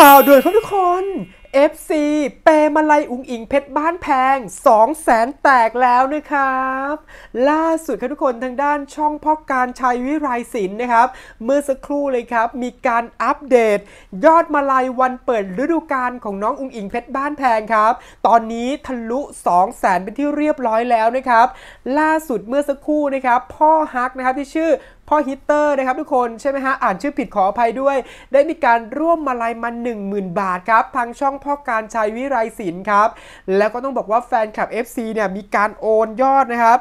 ข่าวด่วนครับทุกคน FC เปมาลัยอุงอิงเพชรบ้านแพง2แสนแตกแล้วนะครับล่าสุดครับทุกคนทางด้านช่องพ่อการชัยวิรายศิลป์นะครับ เมื่อสักครู่เลยครับมีการอัปเดตยอดมาลัยวันเปิดฤดูกาลของน้องอุงอิงเพชรบ้านแพงครับตอนนี้ทะลุ2แสนเป็นที่เรียบร้อยแล้วนะครับ ล่าสุดเมื่อสักครู่นะครับพ่อฮักนะครับที่ชื่อพ่อฮิตเตอร์นะครับทุกคนใช่ไหมฮะอ่านชื่อผิดขออภัยด้วย ได้มีการร่วมมาลายมา10,000 บาทครับทางช่องพ่อการชัยวิไรศิลป์ครับแล้วก็ต้องบอกว่า แฟนคลับ FC เนี่ยมีการโอนยอดนะครับ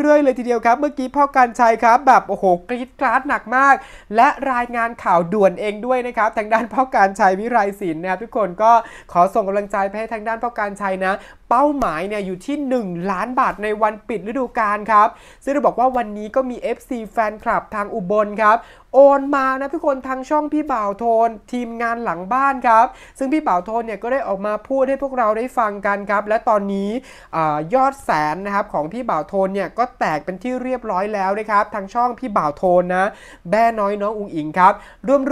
เรื่อยๆ เลยทีเดียวครับ เมื่อกี้พ่อการชัยครับ แบบโอ้โหกรี๊ดกราดหนักมาก และรายงานข่าวด่วนเองด้วยนะครับทางด้านพ่อการชัยวิไรศิลป์นะครับทุกคนก็ขอส่งกำลังใจไปให้ทางด้านพ่อการชัยนะ เป้าหมายเนี่ยอยู่ที่ 1 ล้านบาทในวันปิดฤดูกาลครับซึ่งเราบอกว่าวันนี้ก็มี FC แฟนคลับทางอุบลครับโอนมานะทุกคนทางช่องพี่บ่าวโทน ทีมงานหลังบ้านครับ ซึ่งพี่บ่าวโทนเนี่ยก็ได้ออกมาพูดให้พวกเราได้ฟังกันครับ และตอนนี้อยอดแสนนะครับของพี่บ่าวโทนเนี่ยก็แตกเป็นที่เรียบร้อยแล้วนะครับทางช่องพี่บ่าวโทนนะแบ่น้อยน้องอุงอิงครับ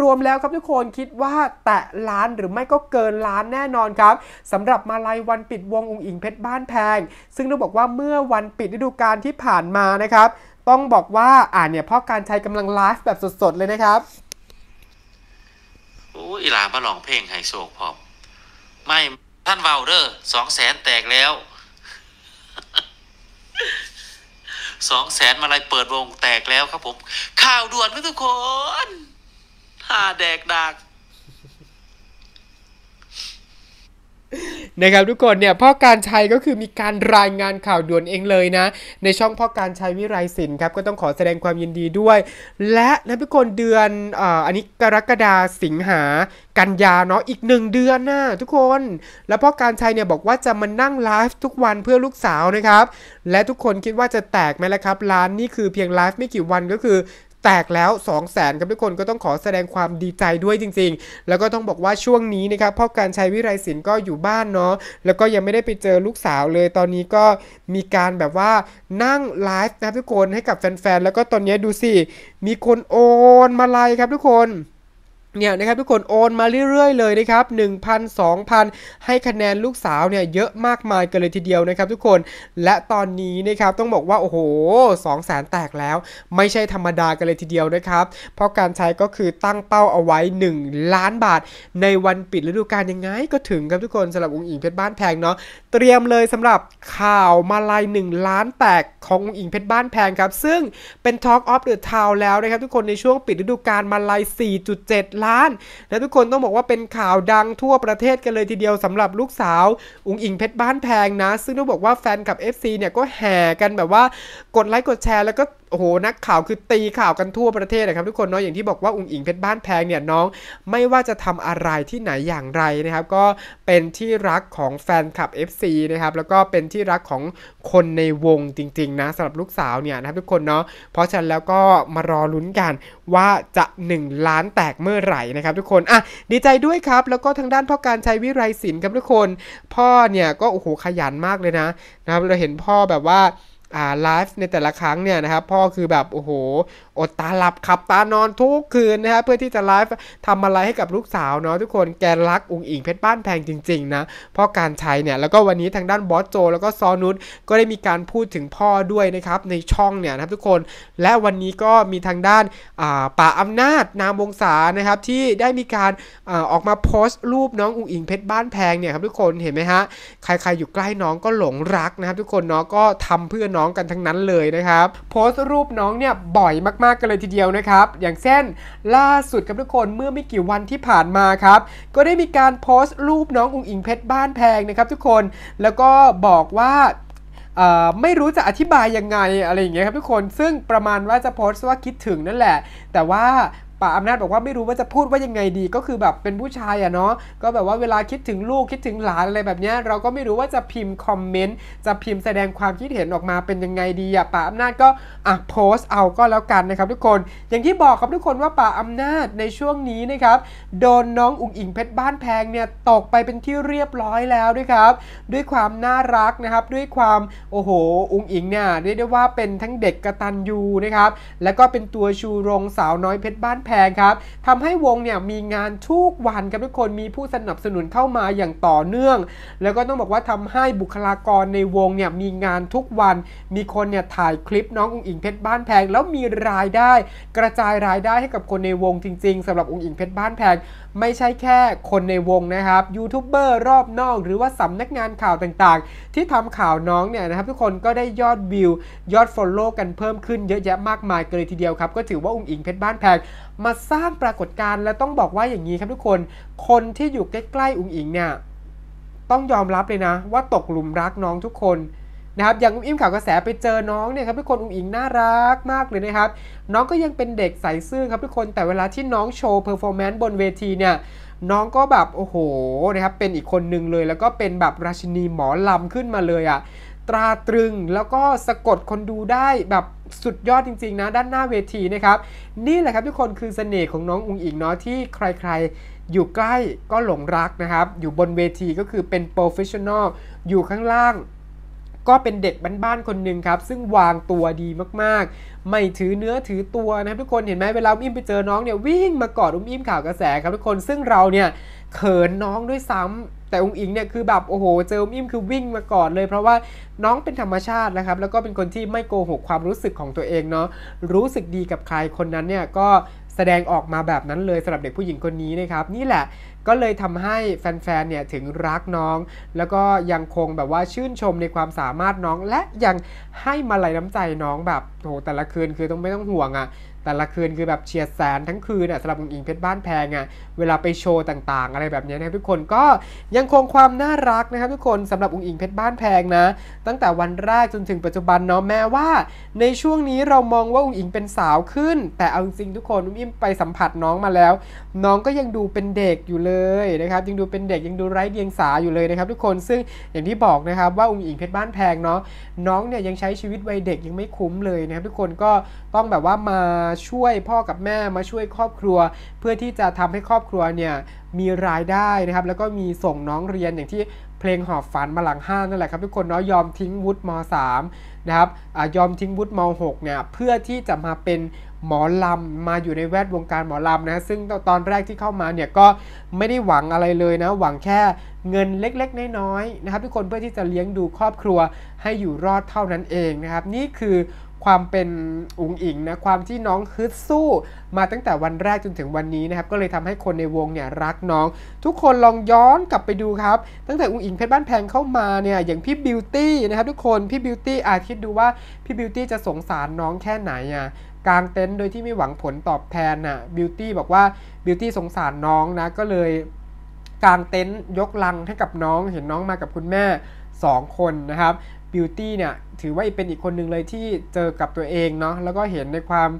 รวมๆแล้วครับทุกคนคิดว่าแตะล้านหรือไม่ก็เกินล้านแน่นอนครับสำหรับมาลัยวันปิดวงอุงอิงเพชรบ้านแพงซึ่งต้องบอกว่าเมื่อวันปิดฤดูกาลที่ผ่านมานะครับต้องบอกว่าอ่านเนี่ยเพราะการใช้กกำลังไลฟ์แบบสดๆเลยนะครับอู้อีหลามาลองเพลงไฮโซพรอมไม่ท่านเวาเดอร์สองแสนแตกแล้ว สองแสนมาลายเปิดวงแตกแล้วครับผมข่าวด่วนทุกคนหาแดกดักนะครับทุกคนเนี่ยพ่อการชัยก็คือมีการรายงานข่าวด่วนเองเลยนะ ในช่องพ่อการชัยวิไลศิลป์ครับก็ต้องขอแสดงความยินดีด้วย และนะทุกคนเดือนอ่าอันนี้กรกฎาสิงหา กันยาเนาะอีกหนึ่งเดือนนะทุกคนแล้วพ่อการชัยเนี่ยบอกว่าจะมานั่งไลฟ์ทุกวันเพื่อลูกสาวนะครับ และทุกคนคิดว่าจะแตกไหมล่ะครับ ร้านนี่คือเพียงไลฟ์ไม่กี่วันก็คือแตกแล้ว 2 0 0แสนครับทุกคนก็ต้องขอแสดงความดีใจด้วยจริงๆ แล้วก็ต้องบอกว่าช่วงนี้นะครับพ่อการใช้วิไรศิลป์ก็อยู่บ้านเนาะแล้วก็ยังไม่ได้ไปเจอลูกสาวเลยตอนนี้ก็มีการแบบว่านั่งไลฟ์นะครับทุกคนให้กับแฟนๆ แล้วก็ตอนนี้ดูสิ มีคนโอนมาไล์ครับทุกคนเนี่ยนะครับทุกคนโอนมาเรื่อยๆ เลยนะครับ 1,000 2,000 ให้คะแนนลูกสาวเนี่ยเยอะมากมายกันเลยทีเดียวนะครับทุกคน และตอนนี้นะครับต้องบอกว่าโอ้โห2 0 0แสนแตกแล้ว ไม่ใช่ธรรมดากันเลยทีเดียวนะครับเพราะการใช้ก็คือตั้งเป้าเอาไว้ 1 ล้านบาท ในวันปิดฤดูกาลยังไง ก็ถึงครับทุกคนสำหรับองค์อิงเพชรบ้านแพงเนาะเตรียมเลยสำหรับข่าวมาลาย 1 ล้านแตกขององค์อิงเพชรบ้านแพงครับซึ่งเป็น Talk of the Town แล้วนะครับทุกคนในช่วงปิดฤดูกาลมาลาย4.7ล้านและทุกคนต้องบอกว่าเป็นข่าวดังทั่วประเทศกันเลยทีเดียวสำหรับลูกสาว อุงอิงเพชรบ้านแพงนะซึ่งต้องบอกว่าแฟนกับ FC เนี่ยก็แห่กันแบบว่ากดไลค์กดแชร์แล้วก็โอ้โหนักข่าวคือตีข่าวกันทั่วประเทศนะครับทุกคนเนาะอย่างที่บอกว่าอุ๋งอิงเพชรบ้านแพงเนี่ยน้อง ไม่ว่าจะทำอะไรที่ไหนอย่างไรนะครับก็เป็นที่รักของแฟนคลับ FC นะครับแล้วก็เป็นที่รักของคนในวงจริงๆนะสำหรับลูกสาวเนี่ยนะครับทุกคนเนาะเพราะฉะนั้นแล้วก็มารอลุ้นกันว่าจะ1ล้านแตกเมื่อไหร่ลนะครับทุกคน อ่ะ ดีใจด้วยครับ แล้วก็ทางด้านพ่อการชัยวิไรศิลป์ครับทุกคน พ่อเนี่ย ก็ โอ้โห ขยันมากเลยนะ นะครับ เราเห็นพ่อแบบว่าอ่าไลฟ์ในแต่ละครั้งเนี่ยนะครับพ่อคือแบบโอ้โหอดตาหลับขับตานอนทุกคืนนะครับเพื่อที่จะไลฟ์ทำอะไรให้กับลูกสาวเนาะทุกคนแกรักอุงอิงเพชรบ้านแพงจริงๆนะพ่อการใช้เนี่ยแล้วก็วันนี้ทางด้านบอสโจแล้วก็ซอนุชก็ได้มีการพูดถึงพ่อด้วยนะครับในช่องเนี่ยนะครับทุกคนและวันนี้ก็มีทางด้านป่าอำนาจนามวงศานะครับที่ได้มีการออกมาโพสต์รูปน้องอุงอิงเพชรบ้านแพงเนี่ยครับทุกคนเห็นไหมฮะใครๆอยู่ใกล้น้องก็หลงรักนะครับทุกคนเนาะก็ทำเพื่อน้ององกันทั้งนั้นเลยนะครับโพสต์รูปน้องเนี่ยบ่อยมาก ๆ กัน เลยทีเดียวนะครับอย่างเช่นล่าสุดครับทุกคนเมื่อไม่กี่วันที่ผ่านมาครับก็ได้มีการโพสต์รูปน้องอุ้งอิงเพชรบ้านแพงนะครับทุกคนแล้วก็บอกว่าไม่รู้จะอธิบายยังไงอะไรอย่างเงี้ยครับทุกคนซึ่งประมาณว่าจะโพสต์ว่าคิดถึงนั่นแหละ แต่ว่าป่าอำนาจบอกว่าไม่รู้ว่าจะพูดว่ายังไงดีก็คือแบบเป็นผู้ชายอะเนาะก็แบบว่าเวลาคิดถึงลูกคิดถึงหลานอะไรแบบนี้เราก็ไม่รู้ว่าจะพิมพ์คอมเมนต์จะพิมพ์แสดงความคิดเห็นออกมาเป็นยังไงดีอะป่าอำนาจก็อ่ะโพสต์เอาก็แล้วกันนะครับ ทุกคน อย่างที่บอกครับทุกคนว่าป่าอำนาจในช่วงนี้นะครับโดนน้องอุ๋งอิงเพชรบ้านแพงเนี่ยตกไปเป็นที่เรียบร้อยแล้วด้วยครับ ด้วยความน่ารักนะครับด้วยความโอ้โห อุ๋งอิงเนี่ยเรียกได้ว่าเป็นทั้งเด็กกระตันยูนะครับแล้วก็เป็นตัวชูโรงสาวน้อยเพชรบ้านแพงงครับทำให้วงเนี่ยมีงานทุกวันครับทุกคนมีผู้สนับสนุนเข้ามาอย่างต่อเนื่อง แล้วก็ต้องบอกว่าทำให้บุคลากรในวงเนี่ยมีงานทุกวัน มีคนเนี่ยถ่ายคลิปน้ององค์อิงเพชรบ้านแพงแล้วมีรายได้ กระจายรายได้ให้กับคนในวงจริงๆ สำหรับองค์อิงเพชรบ้านแพงไม่ใช่แค่คนในวงนะครับยูทูบเบอร์รอบนอก หรือว่าสำนักงานข่าวต่างๆ ที่ทำข่าวน้องเนี่ยนะครับทุกคนก็ได้ยอดวิวยอดฟอลโล่กันเพิ่มขึ้นเยอะแยะมากมายกนเลยทีเดียวครับ ก็ถือว่าอุ้งอิงเพชรบ้านแพงมาสร้างปรากฏการณ์และต้องบอกว่าอย่างนี้ครับทุกคน คนที่อยู่ใกล้ ๆ อุ้งอิงเนี่ย ต้องยอมรับเลยนะ ว่าตกหลุมรักน้องทุกคนนะครับ อย่างอุ้มอิ่มข่าวกระแสไปเจอน้องเนี่ยครับทุกคนอุ้มอิงน่ารักมากเลยนะครับ น้องก็ยังเป็นเด็กใสซื่อครับทุกคน แต่เวลาที่น้องโชว์เพอร์ฟอร์แมนซ์บนเวทีเนี่ย น้องก็แบบโอ้โหนะครับ เป็นอีกคนนึงเลย แล้วก็เป็นแบบราชินีหมอลำขึ้นมาเลยอะ่ะ ตราตรึงแล้วก็สะกดคนดูได้แบบสุดยอดจริงๆนะด้านหน้าเวทีนะครับ นี่แหละครับทุกคนคือเสน่ห์ของน้องอุงอิงเนาะที่ใครๆ อยู่ใกล้ก็หลงรักนะครับ อยู่บนเวทีก็คือเป็นโปรเฟชชั่นอล อยู่ข้างล่างก็เป็นเด็กบ้านๆคนหนึ่งครับ ซึ่งวางตัวดีมากๆไม่ถือเนื้อถือตัวนะครับทุกคนเห็นไหมเวลาอุ้มอิ่มไปเจอน้องเนี่ยวิ่งมากอดอุ้มอิ่มข่าวกระแส ครับทุกคนซึ่งเราเนี่ยเขินน้องด้วยซ้ำ แต่อุ้งอิงเนี่ยคือแบบโอ้โห เจออุ้มอิ่มคือวิ่งมากอดเลย เพราะว่าน้องเป็นธรรมชาตินะครับแล้วก็เป็นคนที่ไม่โกหกความรู้สึกของตัวเองเนาะรู้สึกดีกับใครคนนั้นเนี่ยก็แสดงออกมาแบบนั้นเลยสำหรับเด็กผู้หญิงคนนี้นะครับ นี่แหละก็เลยทำให้แฟนๆเนี่ยถึงรักน้อง แล้วก็ยังคงแบบว่าชื่นชมในความสามารถน้อง และยังให้มาลัยน้ำใจน้องแบบโหแต่ละคืนคือต้องไม่ต้องห่วงอะ่ะแต่ละคืนคือแบบเฉียดแสนทั้งคืนอ่ะสำหรับองอิงเพชรบ้านแพงอ่ะเวลาไปโชว์ต่าง ๆ อะไรแบบนี้นะทุกคนก็ยังคงความน่ารักนะครับ ทุกคนสำหรับองอิงเพชรบ้านแพงนะ ตั้งแต่วันแรกจนถึงปัจจุบันเนาะแม้ว่า ในช่วงนี้เรามองว่าองอิงเป็นสาวขึ้น แต่เอาจริงทุกคนอุ้มไปสัมผัสน้องมาแล้ว น้องก็ยังดูเป็นเด็กอยู่เลยนะครับยังดูเป็นเด็กยังดูไร้เดียงสาอยู่เลยนะครับทุกคนซึ่งอย่างที่บอกนะครับว่าองอิงเพชรบ้านแพงเนาะน้องเนี่ยยังใช้ชีวิตวัยเด็กยังไม่คุ้มเลยนะครับทุกคนก็ต้องแบบว่ามาช่วยพ่อกับแม่มาช่วยครอบครัว เพื่อที่จะทำให้ครอบครัวเนี่ยมีรายได้นะครับแล้วก็มีส่งน้องเรียนอย่างที่เพลงหอบฝันมาหลังห้านั่นแหละครับทุกคนเนาะยอมทิ้งวุฒิม .3 นะครับอยอมทิ้งวุฒิม .6 เนี่ยเพื่อที่จะมาเป็นหมอลำมาอยู่ในแวดวงการหมอลำนะซึ่งตอนแรกที่เข้ามาเนี่ยก็ไม่ได้หวังอะไรเลยนะหวังแค่เงินเล็กๆน้อยๆนะครับทุกคนเพื่อที่จะเลี้ยงดูครอบครัวให้อยู่รอดเท่านั้นเองนะครับนี่คือความเป็นอุงอิงนะความที่น้องฮึดสู้มาตั้งแต่วันแรกจนถึงวันนี้นะครับก็เลยทำให้คนในวงเนี่ยรักน้อง ทุกคนลองย้อนกลับไปดูครับ ตั้งแต่อุงอิงเพชรบ้านแพงเข้ามาเนี่ยอย่างพี่บิวตี้นะครับทุกคนพี่บิวตี้อาจคิดดูว่าพี่บิวตี้จะสงสารน้องแค่ไหนอ่ะกลางเต็นท์โดยที่ไม่หวังผลตอบแทนน่ะบิวตี้บอกว่าบิวตี้สงสารน้องนะก็เลยกางเต็นท์ยกลังให้กับน้องเห็นน้องมากับคุณแม่ 2 คนนะครับบิวตี้เนี่ยถือว่าเป็นอีกคนหนึ่งเลยที่เจอกับตัวเองเนาะแล้วก็เห็นในความ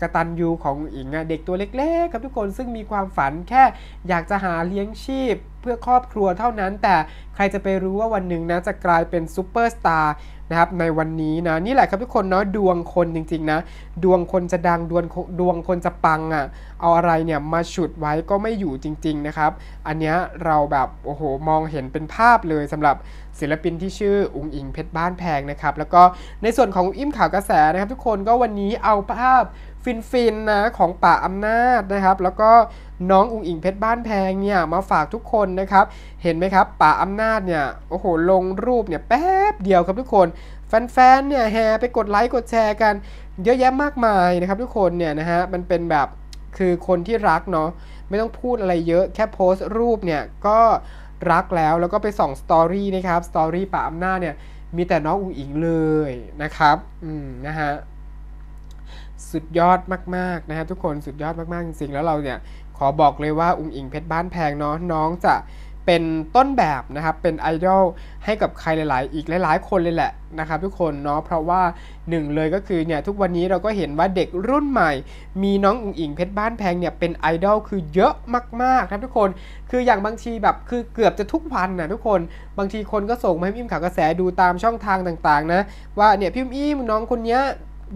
กระตันยูของอิงเด็กตัวเล็กๆครับทุกคนซึ่งมีความฝันแค่อยากจะหาเลี้ยงชีพเพื่อครอบครัวเท่านั้น แต่ใครจะไปรู้ว่าวันหนึ่งนะจะกลายเป็นซูเปอร์สตาร์นะครับในวันนี้นะนี่แหละครับทุกคนเนาะดวงคนจริงๆนะ ดวงคนจะดังดวงดวงคนจะปังอะ่ะเอาอะไรเนี่ยมาฉุดไว้ก็ไม่อยู่จริงๆนะครับ อันเนี้ยเราแบบ โอ้โหมองเห็นเป็นภาพเลยสำหรับศิลปินที่ชื่ออุงอิงเพชรบ้านแพงนะครับแล้วก็ในส่วนของอิ่มข่าวกระแสนะครับทุกคนก็วันนี้เอาภาพฟินๆนนะของป่าอำนาจนะครับ แล้วก็น้องอุ้งอิงเพชรบ้านแพงเนี่ยมาฝากทุกคนนะครับ เห็นไหมครับป่าอำนาจเนี่ยโอ้โหลงรูปเนี่ยแป๊บเดียวครับทุกคนแฟนๆเนี่ยแห่ไปกดไลค์กดแชร์กันเยอะแยะมากมายนะครับทุกคนเนี่ยนะฮะ มันเป็นแบบคือคนที่รักเนาะไม่ต้องพูดอะไรเยอะแค่โพสต์รูปเนี่ยก็รักแล้วแล้วก็ไปส่องสตอรี่นะครับสตอรี่ป่าอำนาจเนี่ยมีแต่น้องอุ้งอิงเลยนะครับอืมนะฮะสุดยอดมาก ๆ นะฮะทุกคนสุดยอดมากๆจริงๆแล้วเราเนี่ยขอบอกเลยว่าอุ้งอิงเพชรบ้านแพงเนาะน้องจะเป็นต้นแบบนะครับเป็นไอดอลให้กับใครหลาย ๆ อีกหลาย ๆ คนเลยแหละนะครับทุกคนเนาะเพราะว่าหนึ่งเลยก็คือเนี่ยทุกวันนี้เราก็เห็นว่าเด็กรุ่นใหม่มีน้องอุ๋งอิงเพชรบ้านแพงเนี่ยเป็นไอดอลคือเยอะมาก ๆครับทุกคนคืออย่างบางทีแบบคือเกือบจะทุกวันนะทุกคนบางทีคนก็ส่งมาให้พิมข่าวกระแสดูตามช่องทางต่างๆ นะ ว่าเนี่ยพิมพ์อิมน้องคนเนี้ย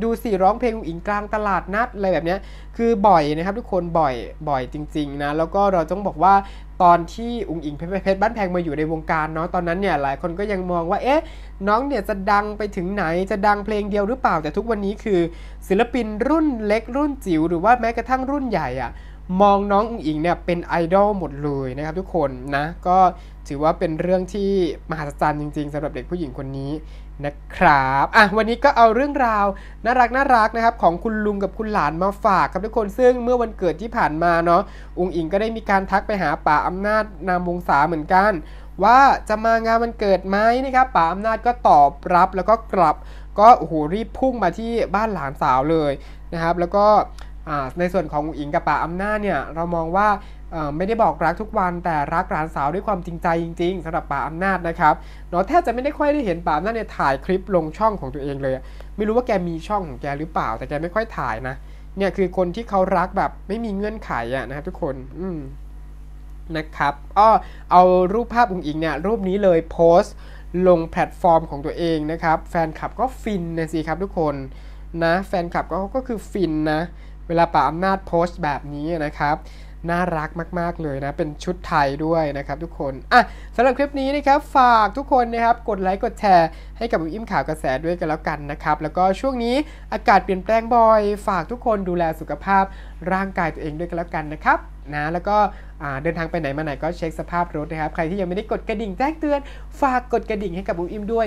ดูสิร้องเพลงอิงกลางตลาดนัดอะไรแบบนี้คือบ่อยนะครับทุกคนบ่อยบ่อยจริงๆนะแล้วก็เราต้องบอกว่าตอนที่อุ๋งอิงเพชรเพชรบ้านแพงมาอยู่ในวงการเนาะตอนนั้นเนี่ยหลายคนก็ยังมองว่าเอ๊ะน้องเนี่ยจะดังไปถึงไหนจะดังเพลงเดียวหรือเปล่าแต่ทุกวันนี้คือ ศิลปินรุ่นเล็กรุ่นจิ๋วหรือว่าแม้กระทั่งรุ่นใหญ่อะมองน้องอุ๋งอิงเนี่ยเป็นไอดอลหมดเลยนะครับ ทุกคนนะก็ถือว่าเป็นเรื่องที่มหัศจรรย์จริงๆ สำหรับเด็กผู้หญิงคนนี้นะครับ อ่ะ วันนี้ก็เอาเรื่องราวน่ารักน่ารักนะครับของคุณลุง กับคุณหลานมาฝาก ครับทุกคน ซึ่งเมื่อวันเกิดที่ผ่านมาเนาะองอิงก็ได้มีการทักไปหาป่าอำนาจนามวงศาเหมือนกัน ว่าจะมางานวันเกิดไหมนะครับ ป่าอำนาจก็ตอบรับ แล้วก็กลับ ก็โอ้โหรีบพุ่งมาที่บ้านหลานสาวเลยนะครับ แล้วก็ในส่วนของอุ๋งอิงกับป่าอำนาจเนี่ย เรามองว่าไม่ได้บอกรักทุกวันแต่รักหลานสาวด้วยความจริงใจจริงๆ สำหรับป่าอำนาจนะครับเนาะแทบจะไม่ได้ค่อยได้เห็นป่าอำนาจเนี่ยถ่ายคลิปลงช่องของตัวเองเลยไม่รู้ว่าแกมีช่องของแกหรือเปล่า แต่แกไม่ค่อยถ่ายนะ เนี่ยคือคนที่เขารักแบบไม่มีเงื่อนไขอะนะครับ ทุกคนอืมนะครับอ้อเอารูปภาพอุ๋งอิงเนี่ยรูปนี้เลยโพสต์ลงแพลตฟอร์มของตัวเองนะครับ แฟนคลับก็ฟินนะสิครับทุกคนนะแฟนคลับก็ก็คือฟินนะเวลาป่าอำนาจโพสต์แบบนี้นะครับ น่ารักมากๆเลยนะเป็นชุดไทยด้วยนะครับทุกคนอ่ะสำหรับคลิปนี้นะครับฝากทุกคนนะครับกดไลค์กดแชร์ให้กับอิ่มข่าวกระแสด้วยกันแล้วกันนะครับ แล้วก็ช่วงนี้อากาศเปลี่ยนแปลงบ่อย ฝากทุกคนดูแลสุขภาพร่างกายตัวเองด้วยกันแล้วกันนะครับนะแล้วก็เดินทางไปไหนมาไหนก็เช็คสภาพรถนะครับ ใครที่ยังไม่ได้กดกระดิ่งแจ้งเตือนฝากกดกระดิ่งให้กับอุ้มอิ่มด้วย